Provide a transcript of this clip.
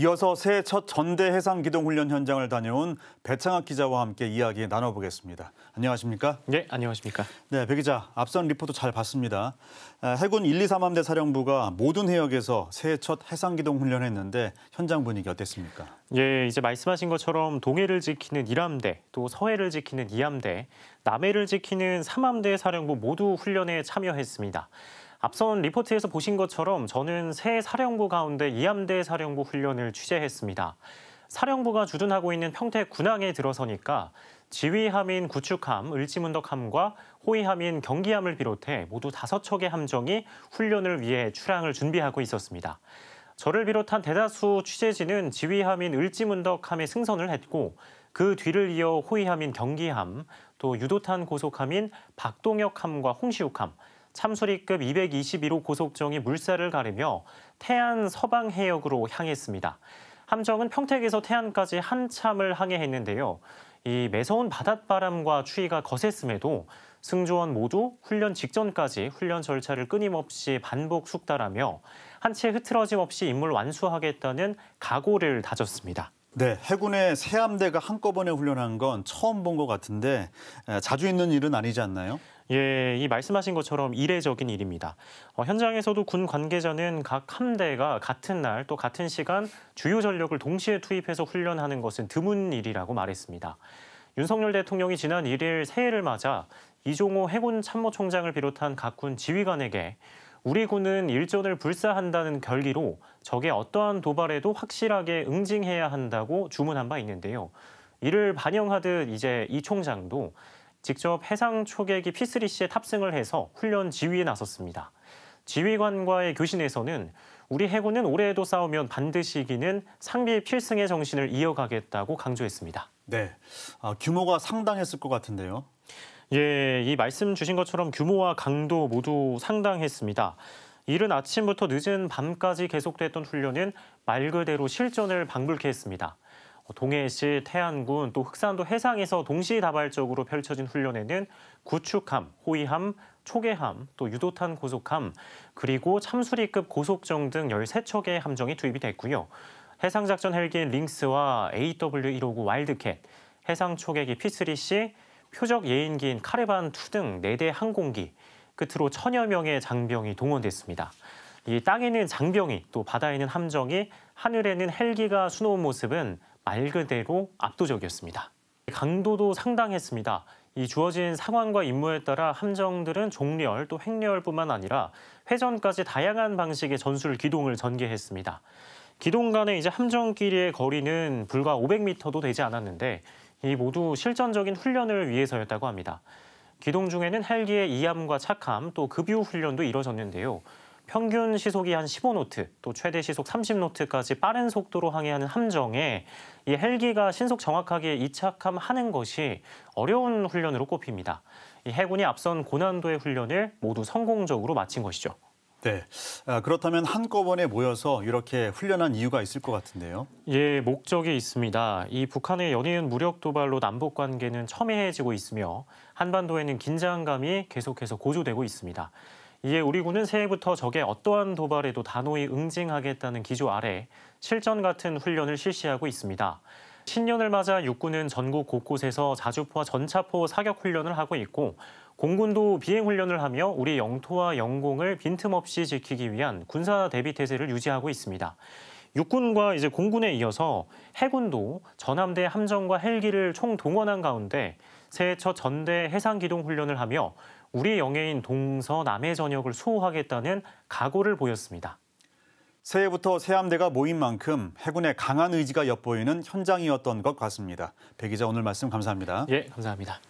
이어서 새해 첫 전대 해상 기동 훈련 현장을 다녀온 배창학 기자와 함께 이야기 나눠보겠습니다. 안녕하십니까? 네, 안녕하십니까? 네, 배 기자, 앞선 리포트 잘 봤습니다. 아, 해군 1, 2, 3함대 사령부가 모든 해역에서 새해 첫 해상 기동 훈련했는데 현장 분위기 어땠습니까? 예, 이제 말씀하신 것처럼 동해를 지키는 1함대, 또 서해를 지키는 2함대, 남해를 지키는 3함대 사령부 모두 훈련에 참여했습니다. 앞선 리포트에서 보신 것처럼 저는 새 사령부 가운데 이함대 사령부 훈련을 취재했습니다. 사령부가 주둔하고 있는 평택 군항에 들어서니까 지휘함인 구축함, 을지문덕함과 호위함인 경기함을 비롯해 모두 다섯 척의 함정이 훈련을 위해 출항을 준비하고 있었습니다. 저를 비롯한 대다수 취재진은 지휘함인 을지문덕함에 승선을 했고 그 뒤를 이어 호위함인 경기함, 또 유도탄 고속함인 박동혁함과 홍시욱함, 참수리급 221호 고속정이 물살을 가르며 태안 서방 해역으로 향했습니다. 함정은 평택에서 태안까지 한참을 항해했는데요. 이 매서운 바닷바람과 추위가 거셌음에도 승조원 모두 훈련 직전까지 훈련 절차를 끊임없이 반복 숙달하며 한채 흐트러짐 없이 임무를 완수하겠다는 각오를 다졌습니다. 네, 해군의 세 함대가 한꺼번에 훈련한 건 처음 본 것 같은데 자주 있는 일은 아니지 않나요? 예, 이 말씀하신 것처럼 이례적인 일입니다. 어, 현장에서도 군 관계자는 각 함대가 같은 날 또 같은 시간 주요 전력을 동시에 투입해서 훈련하는 것은 드문 일이라고 말했습니다. 윤석열 대통령이 지난 1일 새해를 맞아 이종호 해군 참모총장을 비롯한 각 군 지휘관에게 우리 군은 일전을 불사한다는 결기로 적의 어떠한 도발에도 확실하게 응징해야 한다고 주문한 바 있는데요. 이를 반영하듯 이제 이 총장도 직접 해상 초계기 P3C에 탑승을 해서 훈련 지휘에 나섰습니다. 지휘관과의 교신에서는 우리 해군은 올해에도 싸우면 반드시 이기는 상비 필승의 정신을 이어가겠다고 강조했습니다. 네, 아, 규모가 상당했을 것 같은데요. 예, 이 말씀 주신 것처럼 규모와 강도 모두 상당했습니다. 이른 아침부터 늦은 밤까지 계속됐던 훈련은 말 그대로 실전을 방불케 했습니다. 뭐 동해시, 태안군, 또 흑산도 해상에서 동시다발적으로 펼쳐진 훈련에는 구축함, 호위함, 초계함, 또 유도탄 고속함, 그리고 참수리급 고속정 등 13척의 함정이 투입이 됐고요. 해상작전 헬기 링스와 AW159 와일드캣, 해상초계기 P3C, 표적 예인기인 카레반2 등 4대 항공기, 끝으로 그 천여 명의 장병이 동원됐습니다. 이 땅에는 장병이, 또 바다에는 함정이, 하늘에는 헬기가 수놓은 모습은 말 그대로 압도적이었습니다. 강도도 상당했습니다. 이 주어진 상황과 임무에 따라 함정들은 종렬 또 횡렬뿐만 아니라 회전까지 다양한 방식의 전술 기동을 전개했습니다. 기동 간의 이제 함정끼리의 거리는 불과 500m도 되지 않았는데 이 모두 실전적인 훈련을 위해서였다고 합니다. 기동 중에는 헬기의 이함과 착함 또 급유 훈련도 이뤄졌는데요. 평균 시속이 한 15노트, 또 최대 시속 30노트까지 빠른 속도로 항해하는 함정에 이 헬기가 신속 정확하게 이착함하는 것이 어려운 훈련으로 꼽힙니다. 이 해군이 앞선 고난도의 훈련을 모두 성공적으로 마친 것이죠. 네. 아, 그렇다면 한꺼번에 모여서 이렇게 훈련한 이유가 있을 것 같은데요. 예, 목적이 있습니다. 이 북한의 연이은 무력 도발로 남북 관계는 첨예해지고 있으며 한반도에는 긴장감이 계속해서 고조되고 있습니다. 이에 우리 군은 새해부터 적의 어떠한 도발에도 단호히 응징하겠다는 기조 아래 실전 같은 훈련을 실시하고 있습니다. 신년을 맞아 육군은 전국 곳곳에서 자주포와 전차포 사격 훈련을 하고 있고 공군도 비행 훈련을 하며 우리 영토와 영공을 빈틈없이 지키기 위한 군사 대비 태세를 유지하고 있습니다. 육군과 이제 공군에 이어서 해군도 전함대 함정과 헬기를 총 동원한 가운데 새해 첫 전대 해상 기동 훈련을 하며 우리 영해인 동서남해 전역을 수호하겠다는 각오를 보였습니다. 새해부터 새함대가 모인 만큼 해군의 강한 의지가 엿보이는 현장이었던 것 같습니다. 백 기자 오늘 말씀 감사합니다. 예, 감사합니다.